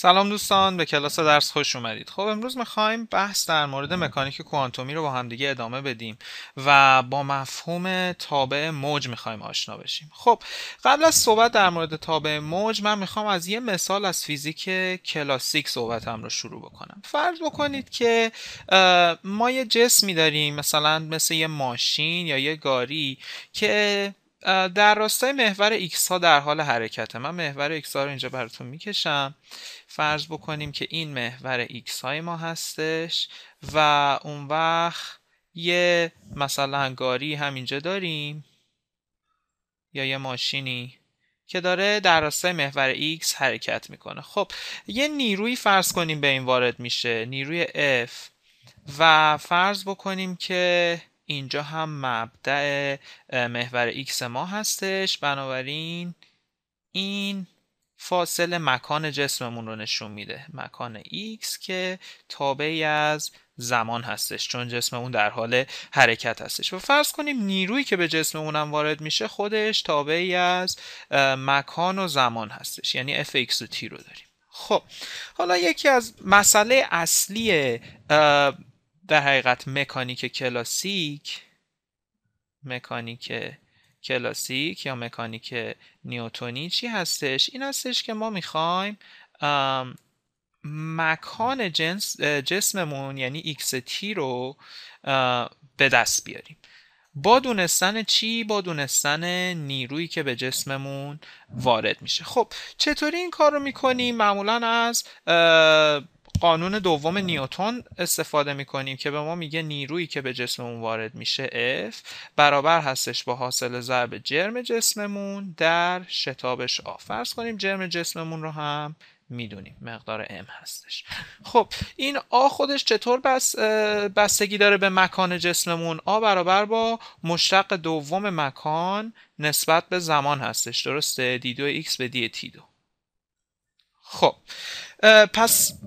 سلام دوستان به کلاس درس خوش اومدید خب امروز میخوایم بحث در مورد مکانیک کوانتومی رو با همدیگه ادامه بدیم و با مفهوم تابع موج میخوایم آشنا بشیم خب قبل از صحبت در مورد تابع موج من میخوام از یه مثال از فیزیک کلاسیک صحبتم رو شروع بکنم فرض بکنید که ما یه جسمی داریم مثلا مثل یه ماشین یا یه گاری که در راستای محور x ها در حال حرکت من محور x ها رو اینجا براتون میکشم فرض بکنیم که این محور x های ما هستش و اون وقت یه مثلا هنگاری اینجا داریم یا یه ماشینی که داره در راستای محور x حرکت میکنه خب یه نیروی فرض کنیم به این وارد میشه نیروی F و فرض بکنیم که اینجا هم مبدع محور x ما هستش بنابراین این فاصله مکان جسممون رو نشون میده مکان x که تابعی از زمان هستش چون جسممون در حال حرکت هستش و فرض کنیم نیرویی که به هم وارد میشه خودش تابعی از مکان و زمان هستش یعنی fx و t رو داریم خب حالا یکی از مسئله اصلی در حقیقت مکانیک کلاسیک مکانیک کلاسیک یا مکانیک نیوتونی چی هستش این هستش که ما میخوایم مکان جنس جسممون یعنی ایکس تی رو به دست بیاریم با دونستن چی با دونستن نیرویی که به جسممون وارد میشه خب چطوری این کار رو میکنیم معمولا از قانون دوم نیوتون استفاده می کنیم که به ما میگه نیرویی که به جسممون وارد میشه F برابر هستش با حاصل ضرب جرم جسممون در شتابش آ فرض کنیم جرم جسممون رو هم میدونیم مقدار M هستش خب این آ خودش چطور بس بستگی داره به مکان جسممون آ برابر با مشتق دوم مکان نسبت به زمان هستش درسته دی دو X به دی تی دو خب پس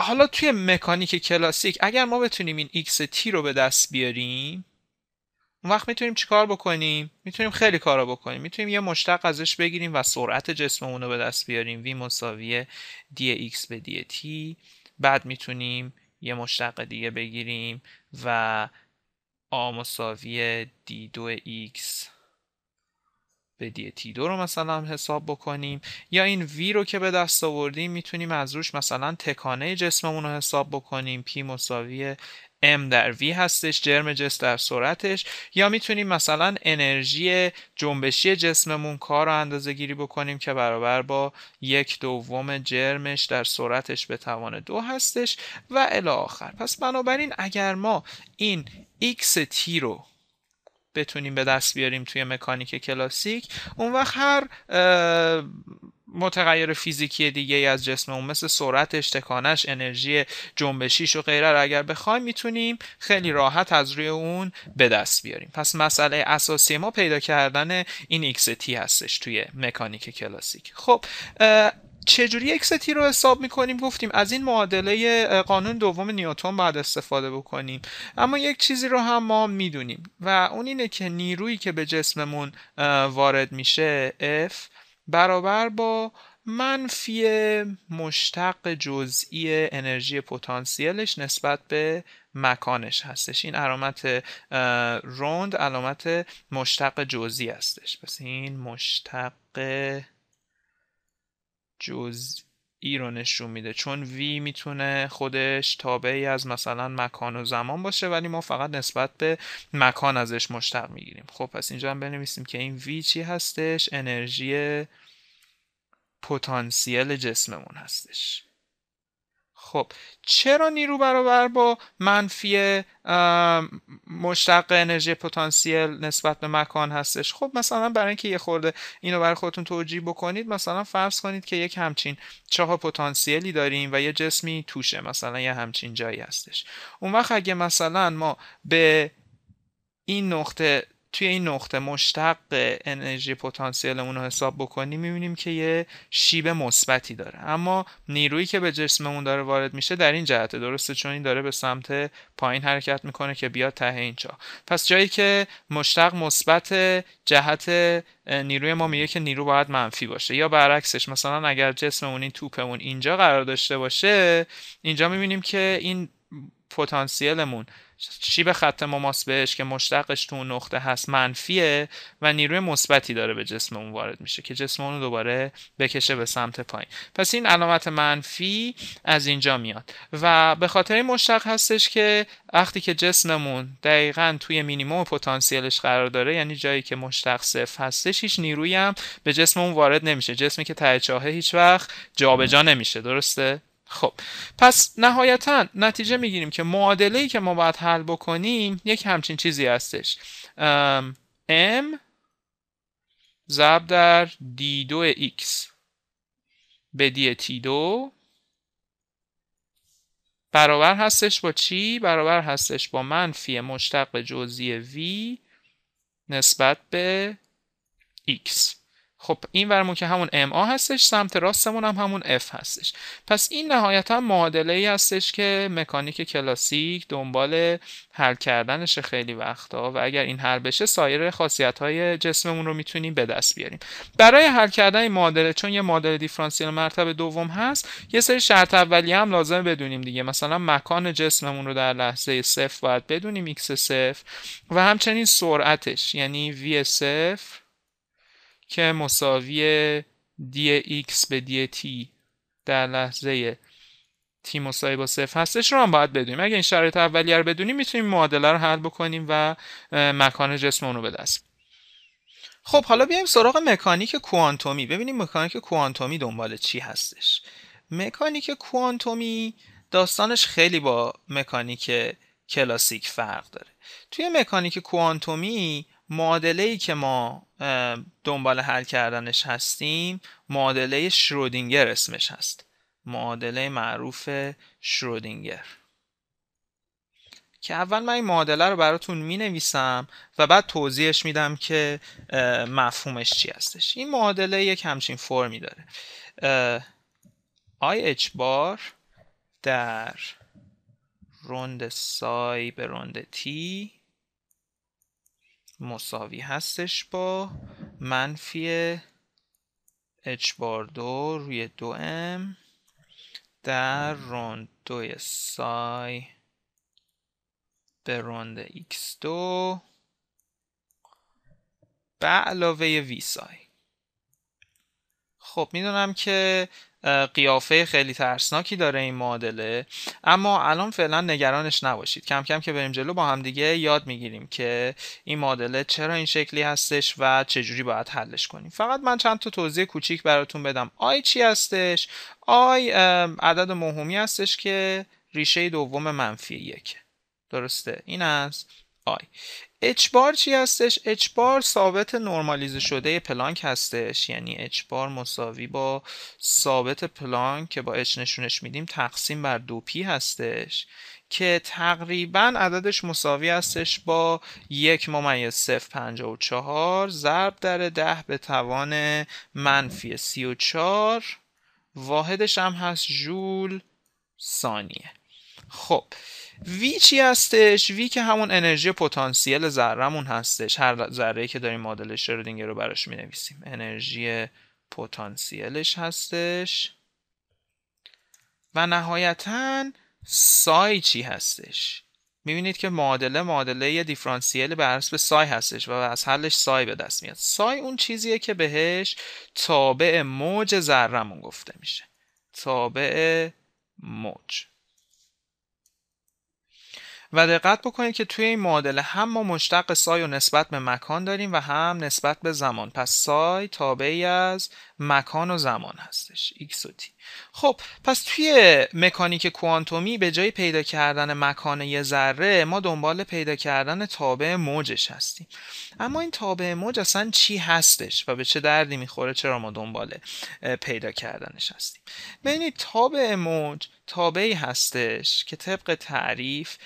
حالا توی مکانیک کلاسیک اگر ما بتونیم این x تی رو به دست بیاریم اون وقت میتونیم چیکار بکنیم میتونیم خیلی کارا بکنیم میتونیم یه مشتق ازش بگیریم و سرعت جسممون رو به دست بیاریم وی مساوی دی x به دی تی بعد میتونیم یه مشتق دیگه بگیریم و آ مساوی دی دو x تی دو رو مثلا حساب بکنیم یا این وی رو که به دست آوردیم میتونیم از روش مثلا تکانه جسممون رو حساب بکنیم پی مساوی M در V هستش جرم جسم در سرعتش یا میتونیم مثلا انرژی جنبشی جسممون کار رو اندازه گیری بکنیم که برابر با یک دوم جرمش در سرعتش به توان دو هستش و الی آخر پس بنابراین اگر ما این X تی رو بتونیم به دست بیاریم توی مکانیک کلاسیک اون وقت هر متغیر فیزیکی دیگه ای از جسم اون مثل سرعت تکانش انرژی جنبشیش و غیره رو اگر بخوایم میتونیم خیلی راحت از روی اون به دست بیاریم پس مسئله اساسی ما پیدا کردن این ایکس تی هستش توی مکانیک کلاسیک خب چجوری یک تی رو حساب میکنیم گفتیم از این معادله قانون دوم نیوتون باید استفاده بکنیم اما یک چیزی رو هم ما میدونیم و اون اینه که نیرویی که به جسممون وارد میشه F برابر با منفی مشتق جزئی انرژی پتانسیلش نسبت به مکانش هستش این علامت روند علامت مشتق جزئی هستش پس این مشتق جزئی رو نشون میده چون وی میتونه خودش تابعی از مثلا مکان و زمان باشه ولی ما فقط نسبت به مکان ازش مشتق میگیریم خب پس اینجا هم بنویسیم که این وی چی هستش انرژی پتانسیل جسممون هستش خب چرا نیرو برابر با منفی مشتق انرژی پتانسیل نسبت به مکان هستش خب مثلا برای اینکه یه خورده اینو برای خودتون توجیه بکنید مثلا فرض کنید که یک همچین چاه پتانسیلی داریم و یه جسمی توشه مثلا یه همچین جایی هستش اون وقت اگه مثلا ما به این نقطه توی این نقطه مشتق انرژی پتانسیلمون رو حساب بکنیم میبینیم که یه شیب مثبتی داره اما نیرویی که به جسممون داره وارد میشه در این جهته درسته چون این داره به سمت پایین حرکت میکنه که بیاد ته اینجا پس جایی که مشتق مثبت جهت نیروی ما میگه که نیرو باید منفی باشه یا برعکسش مثلا اگر جسممون این توپمون اینجا قرار داشته باشه اینجا میبینیم که این پتانسیلمون شیب خط مماس بهش که مشتقش تو اون نقطه هست منفیه و نیروی مثبتی داره به جسم اون وارد میشه که جسم اون دوباره بکشه به سمت پایین پس این علامت منفی از اینجا میاد و به خاطر مشتق هستش که وقتی که جسممون دقیقا توی مینیموم پتانسیلش قرار داره یعنی جایی که مشتق صفر هستش هیچ نیرویی هم به جسم اون وارد نمیشه جسمی که ته چاهه هیچ وقت جابجا نمیشه درسته خب پس نهایتا نتیجه میگیریم که معادله که ما باید حل بکنیم یک همچین چیزی هستش m ضرب در d2 x به d t2 برابر هستش با چی؟ برابر هستش با منفی مشتق جزئی v نسبت به x خب این ورمون که همون ام آ هستش سمت راستمون هم همون اف هستش پس این نهایتا معادله ای هستش که مکانیک کلاسیک دنبال حل کردنش خیلی وقتا و اگر این حل بشه سایر خاصیت های جسممون رو میتونیم به دست بیاریم برای حل کردن این معادله چون یه معادله دیفرانسیل مرتبه دوم هست یه سری شرط اولیه هم لازم بدونیم دیگه مثلا مکان جسممون رو در لحظه صفر باید بدونیم x صفر و همچنین سرعتش یعنی v صفر که مساوی دی x به دی تی در لحظه تی مساوی با صفر هستش رو هم باید بدونیم اگه این شرایط اولیه رو بدونیم میتونیم معادله رو حل بکنیم و مکان جسم اون رو به دست خب حالا بیایم سراغ مکانیک کوانتومی ببینیم مکانیک کوانتومی دنبال چی هستش مکانیک کوانتومی داستانش خیلی با مکانیک کلاسیک فرق داره توی مکانیک کوانتومی معادله ای که ما دنبال حل کردنش هستیم معادله شرودینگر اسمش هست معادله معروف شرودینگر که اول من این معادله رو براتون می نویسم و بعد توضیحش میدم که مفهومش چی هستش این معادله یک همچین فرمی داره اچ بار در روند سای به روند تی مساوی هستش با منفی h بار دو روی دو ام در روند دوی سای به روند x دو به علاوه وی سای خب میدونم که قیافه خیلی ترسناکی داره این معادله اما الان فعلا نگرانش نباشید کم کم که بریم جلو با همدیگه یاد میگیریم که این معادله چرا این شکلی هستش و چجوری باید حلش کنیم فقط من چند تا توضیح کوچیک براتون بدم آی چی هستش آی عدد مهمی هستش که ریشه دوم منفی یک درسته این است آی h بار چی هستش h بار ثابت نرمالیزه شده پلانک هستش یعنی h بار مساوی با ثابت پلانک که با h نشونش میدیم تقسیم بر دو پی هستش که تقریبا عددش مساوی هستش با یک ممیز صف پنجا و چهار ضرب در ده به توان منفی سی و چهار واحدش هم هست جول ثانیه خب وی چی هستش وی که همون انرژی پتانسیل ذرهمون هستش هر ذره که داریم مدل شرودینگر رو براش می انرژی پتانسیلش هستش و نهایتا سای چی هستش میبینید که معادله معادله دیفرانسیل بر حسب سای هستش و از حلش سای به دست میاد سای اون چیزیه که بهش تابع موج ذرهمون گفته میشه تابع موج و دقت بکنید که توی این معادله هم ما مشتق سای و نسبت به مکان داریم و هم نسبت به زمان پس سای تابعی از مکان و زمان هستش x و t خب پس توی مکانیک کوانتومی به جای پیدا کردن مکان یه ذره ما دنبال پیدا کردن تابع موجش هستیم اما این تابع موج اصلا چی هستش و به چه دردی میخوره چرا ما دنبال پیدا کردنش هستیم ببینید تابع موج تابعی هستش که طبق تعریف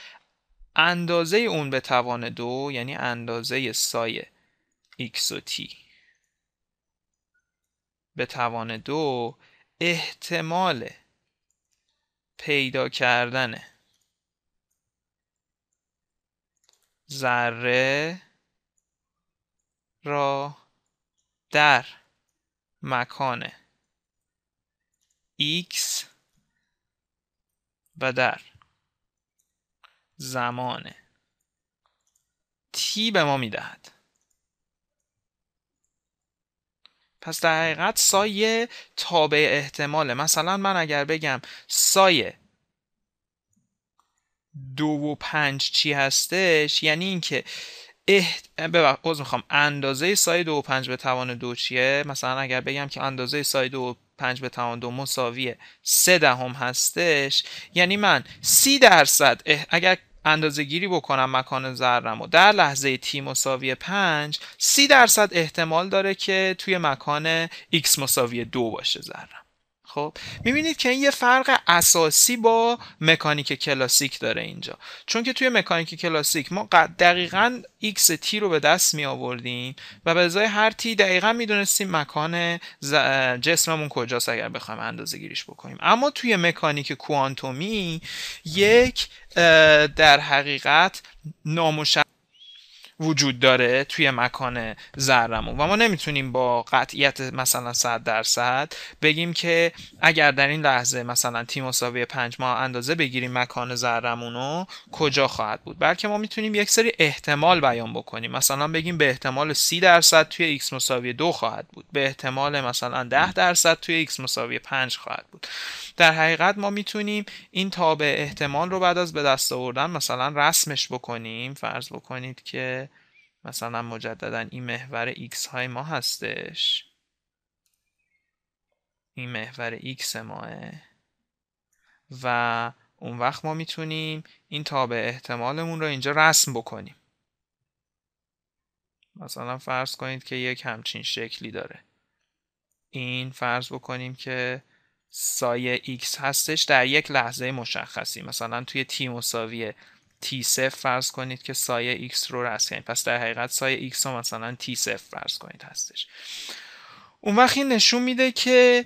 اندازه اون به توان دو یعنی اندازه سایه x و t به توان دو احتمال پیدا کردن ذره را در مکان x و در زمانه تی به ما میدهد پس در حقیقت سایه تابع احتماله مثلا من اگر بگم سایه دو و پنج چی هستش یعنی اینکه احت... از میخوام اندازه سایه دو و پنج به توان دو چیه مثلا اگر بگم که اندازه سایه دو و پنج به توان دو مساویه سه دهم هستش یعنی من سی درصد اگر اندازه گیری بکنم مکان ذرم و در لحظه تی مساوی 5 30 درصد احتمال داره که توی مکان x مساوی 2 باشه ذرم خب میبینید که این یه فرق اساسی با مکانیک کلاسیک داره اینجا چون که توی مکانیک کلاسیک ما دقیقا x تی رو به دست می آوردیم و به ازای هر تی دقیقا میدونستیم مکان جسممون کجاست اگر بخوایم اندازه گیریش بکنیم اما توی مکانیک کوانتومی یک در حقیقت نامشخص وجود داره توی مکان زرمون و ما نمیتونیم با قطعیت مثلا 100 درصد بگیم که اگر در این لحظه مثلا تیم مساوی 5 ما اندازه بگیریم مکان ذرمون رو کجا خواهد بود بلکه ما میتونیم یک سری احتمال بیان بکنیم مثلا بگیم به احتمال 30 درصد توی x مساوی 2 خواهد بود به احتمال مثلا 10 درصد توی x مساوی 5 خواهد بود در حقیقت ما میتونیم این تابع احتمال رو بعد از به دست آوردن مثلا رسمش بکنیم فرض بکنید که مثلا مجددا این محور x های ما هستش این محور x ماه و اون وقت ما میتونیم این تابع احتمالمون رو اینجا رسم بکنیم مثلا فرض کنید که یک همچین شکلی داره این فرض بکنیم که سایه x هستش در یک لحظه مشخصی مثلا توی تی مساوی T0 فرض کنید که سایه X رو رست کنید پس در حقیقت سایه X رو مثلا T0 فرض کنید هستش اون وقت این نشون میده که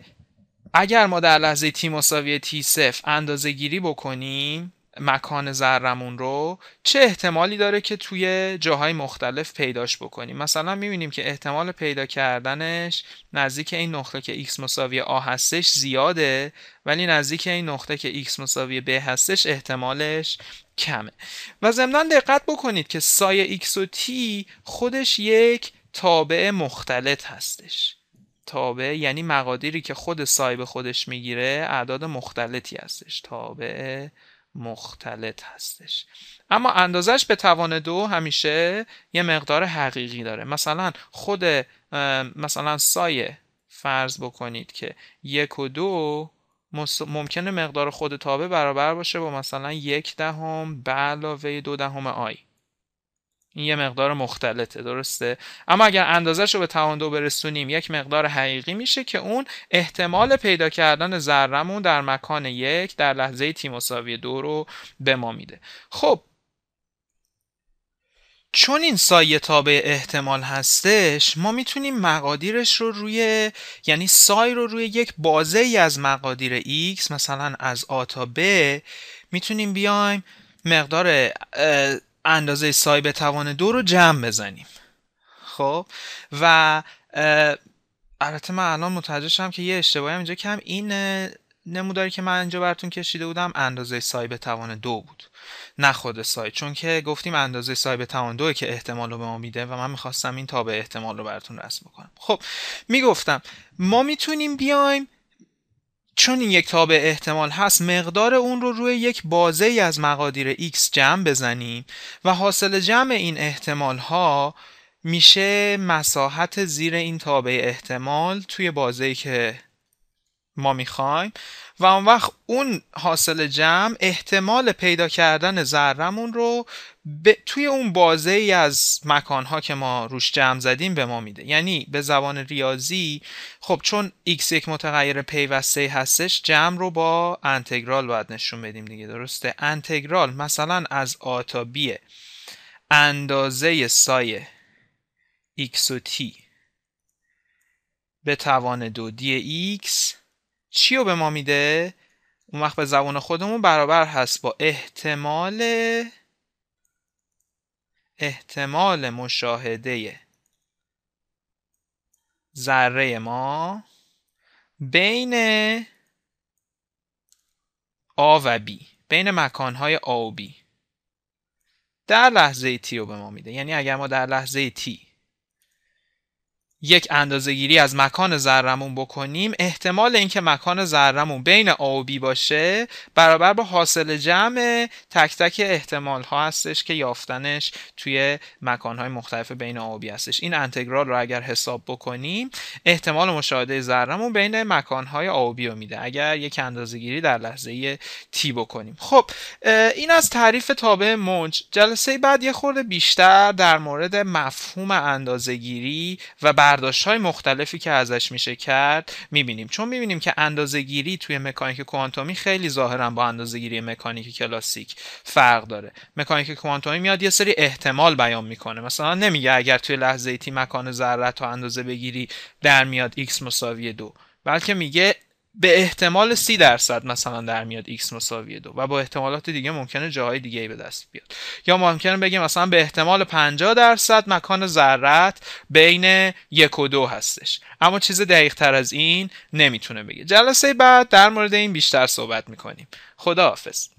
اگر ما در لحظه تی مساوی T0 اندازه گیری بکنیم مکان زرمون رو چه احتمالی داره که توی جاهای مختلف پیداش بکنیم مثلا میبینیم که احتمال پیدا کردنش نزدیک این نقطه که x مساوی a هستش زیاده ولی نزدیک این نقطه که x مساوی b هستش احتمالش کمه و ضمنا دقت بکنید که سایه x و t خودش یک تابع مختلط هستش تابع یعنی مقادیری که خود سای به خودش میگیره اعداد مختلطی هستش تابع مختلط هستش اما اندازش به توان دو همیشه یه مقدار حقیقی داره مثلا خود مثلا سایه فرض بکنید که یک و دو ممکنه مقدار خود تابه برابر باشه با مثلا یک دهم ده به علاوه دو دهم ده آی این یه مقدار مختلطه درسته اما اگر اندازش رو به توان دو برسونیم یک مقدار حقیقی میشه که اون احتمال پیدا کردن ذرمون در مکان یک در لحظه تی مساوی دو رو به ما میده خب چون این سایه تابع احتمال هستش ما میتونیم مقادیرش رو روی یعنی سای رو روی یک بازه ای از مقادیر x مثلا از آ تا ب میتونیم بیایم مقدار اندازه سایب توان دو رو جمع بزنیم خب و البته من الان متوجه شدم که یه اشتباهی هم اینجا کم این نموداری که من اینجا براتون کشیده بودم اندازه سایب توان دو بود نه خود سای چون که گفتیم اندازه سایب توان دوه که احتمال رو به ما میده و من میخواستم این تابع احتمال رو براتون رسم بکنم خب میگفتم ما میتونیم بیایم چون این یک تابع احتمال هست مقدار اون رو روی یک بازه ای از مقادیر x جمع بزنیم و حاصل جمع این احتمال ها میشه مساحت زیر این تابع احتمال توی بازه ای که ما میخوایم و اون وقت اون حاصل جمع احتمال پیدا کردن زرمون رو ب... توی اون بازه ای از مکانها که ما روش جمع زدیم به ما میده یعنی به زبان ریاضی خب چون x یک متغیر پیوسته هستش جمع رو با انتگرال باید نشون بدیم دیگه درسته انتگرال مثلا از آ تا b اندازه سایه x و t به توان دو دی x چی رو به ما میده؟ اون وقت به زبان خودمون برابر هست با احتمال احتمال مشاهده ذره ما بین آ و بی بین مکانهای آ و بی در لحظه تی رو به ما میده یعنی اگر ما در لحظه تی یک اندازه گیری از مکان ذرمون بکنیم احتمال اینکه مکان ذرمون بین A و B باشه برابر با حاصل جمع تک تک احتمال ها هستش که یافتنش توی مکان های مختلف بین A و B هستش این انتگرال رو اگر حساب بکنیم احتمال مشاهده ذرمون بین مکان های A و B رو میده اگر یک اندازه گیری در لحظه T بکنیم خب این از تعریف تابع موج جلسه بعد یه خورده بیشتر در مورد مفهوم اندازه گیری و برداشت های مختلفی که ازش میشه کرد میبینیم چون میبینیم که گیری توی مکانیک کوانتومی خیلی ظاهرا با گیری مکانیک کلاسیک فرق داره مکانیک کوانتومی میاد یه سری احتمال بیان میکنه مثلا نمیگه اگر توی لحظه تی مکان ذره تا اندازه بگیری در میاد x مساوی دو بلکه میگه به احتمال سی درصد مثلا در میاد x مساوی دو و با احتمالات دیگه ممکنه جاهای دیگه ای به دست بیاد یا ممکنه بگیم مثلا به احتمال 50 درصد مکان ذرت بین یک و دو هستش اما چیز دقیق تر از این نمیتونه بگه جلسه بعد در مورد این بیشتر صحبت میکنیم خداحافظ